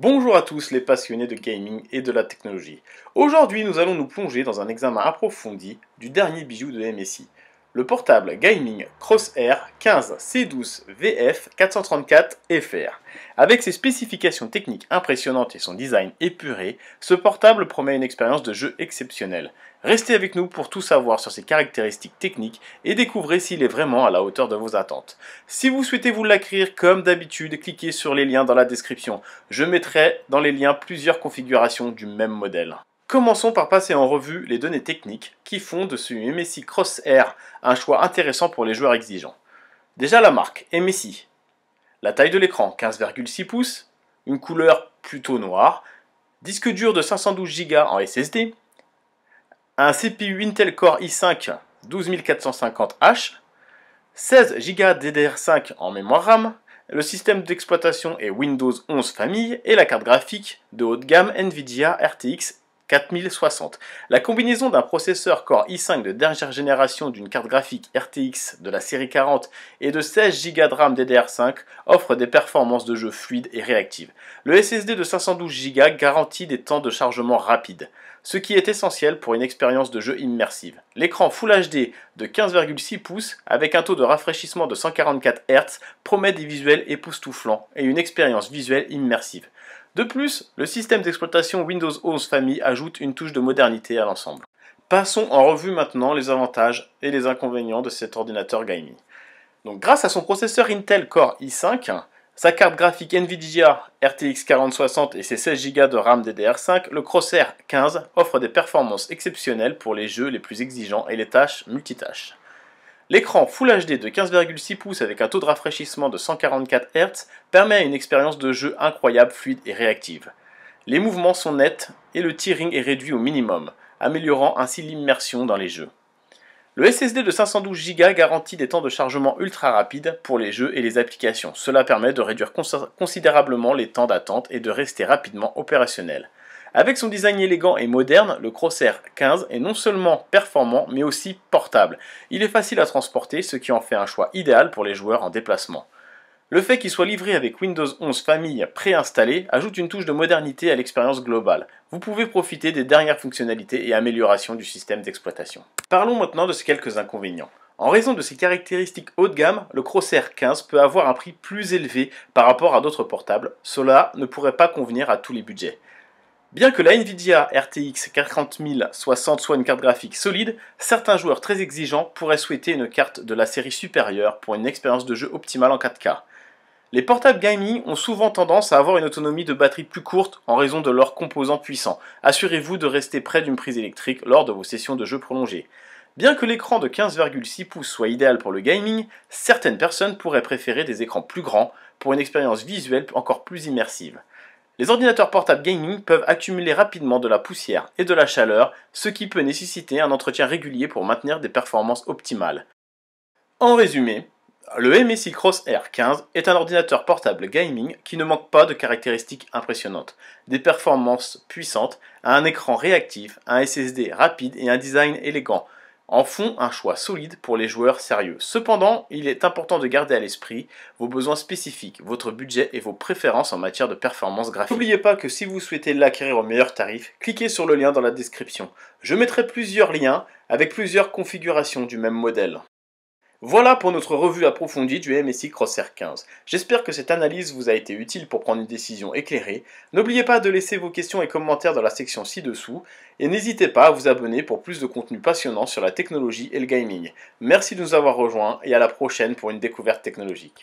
Bonjour à tous les passionnés de gaming et de la technologie. Aujourd'hui, nous allons nous plonger dans un examen approfondi du dernier bijou de MSI, le portable gaming Crosshair 15C12VF 434FR. Avec ses spécifications techniques impressionnantes et son design épuré, ce portable promet une expérience de jeu exceptionnelle. Restez avec nous pour tout savoir sur ses caractéristiques techniques et découvrez s'il est vraiment à la hauteur de vos attentes. Si vous souhaitez vous l'acquérir comme d'habitude, cliquez sur les liens dans la description. Je mettrai dans les liens plusieurs configurations du même modèle. Commençons par passer en revue les données techniques qui font de ce MSI Cross Air un choix intéressant pour les joueurs exigeants. Déjà la marque, MSI. La taille de l'écran, 15,6 pouces, une couleur plutôt noire, disque dur de 512 Go en SSD, un CPU Intel Core i5 12450H, 16 Go DDR5 en mémoire RAM, le système d'exploitation est Windows 11 Famille et la carte graphique de haut de gamme NVIDIA RTX la combinaison d'un processeur Core i5 de dernière génération d'une carte graphique RTX de la série 40 et de 16 Go de RAM DDR5 offre des performances de jeu fluides et réactives. Le SSD de 512 Go garantit des temps de chargement rapides, ce qui est essentiel pour une expérience de jeu immersive. L'écran Full HD de 15,6 pouces avec un taux de rafraîchissement de 144 Hz promet des visuels époustouflants et une expérience visuelle immersive. De plus, le système d'exploitation Windows 11 Famille ajoute une touche de modernité à l'ensemble. Passons en revue maintenant les avantages et les inconvénients de cet ordinateur gaming. Donc grâce à son processeur Intel Core i5, sa carte graphique Nvidia RTX 4060 et ses 16 Go de RAM DDR5, le Crosshair 15 offre des performances exceptionnelles pour les jeux les plus exigeants et les tâches multitâches. L'écran Full HD de 15,6 pouces avec un taux de rafraîchissement de 144 Hz permet une expérience de jeu incroyable, fluide et réactive. Les mouvements sont nets et le tearing est réduit au minimum, améliorant ainsi l'immersion dans les jeux. Le SSD de 512 Go garantit des temps de chargement ultra rapides pour les jeux et les applications. Cela permet de réduire considérablement les temps d'attente et de rester rapidement opérationnel. Avec son design élégant et moderne, le Crosair 15 est non seulement performant mais aussi portable. Il est facile à transporter, ce qui en fait un choix idéal pour les joueurs en déplacement. Le fait qu'il soit livré avec Windows 11 Famille préinstallé ajoute une touche de modernité à l'expérience globale. Vous pouvez profiter des dernières fonctionnalités et améliorations du système d'exploitation. Parlons maintenant de ces quelques inconvénients. En raison de ses caractéristiques haut de gamme, le Crosair 15 peut avoir un prix plus élevé par rapport à d'autres portables. Cela ne pourrait pas convenir à tous les budgets. Bien que la Nvidia RTX 4060 soit une carte graphique solide, certains joueurs très exigeants pourraient souhaiter une carte de la série supérieure pour une expérience de jeu optimale en 4K. Les portables gaming ont souvent tendance à avoir une autonomie de batterie plus courte en raison de leurs composants puissants. Assurez-vous de rester près d'une prise électrique lors de vos sessions de jeu prolongées. Bien que l'écran de 15,6 pouces soit idéal pour le gaming, certaines personnes pourraient préférer des écrans plus grands pour une expérience visuelle encore plus immersive. Les ordinateurs portables gaming peuvent accumuler rapidement de la poussière et de la chaleur, ce qui peut nécessiter un entretien régulier pour maintenir des performances optimales. En résumé, le MSI Cross r 15 est un ordinateur portable gaming qui ne manque pas de caractéristiques impressionnantes, des performances puissantes, un écran réactif, un SSD rapide et un design élégant en font un choix solide pour les joueurs sérieux. Cependant, il est important de garder à l'esprit vos besoins spécifiques, votre budget et vos préférences en matière de performance graphique. N'oubliez pas que si vous souhaitez l'acquérir au meilleur tarif, cliquez sur le lien dans la description. Je mettrai plusieurs liens avec plusieurs configurations du même modèle. Voilà pour notre revue approfondie du MSI Crosshair 15. J'espère que cette analyse vous a été utile pour prendre une décision éclairée. N'oubliez pas de laisser vos questions et commentaires dans la section ci-dessous et n'hésitez pas à vous abonner pour plus de contenu passionnant sur la technologie et le gaming. Merci de nous avoir rejoints et à la prochaine pour une découverte technologique.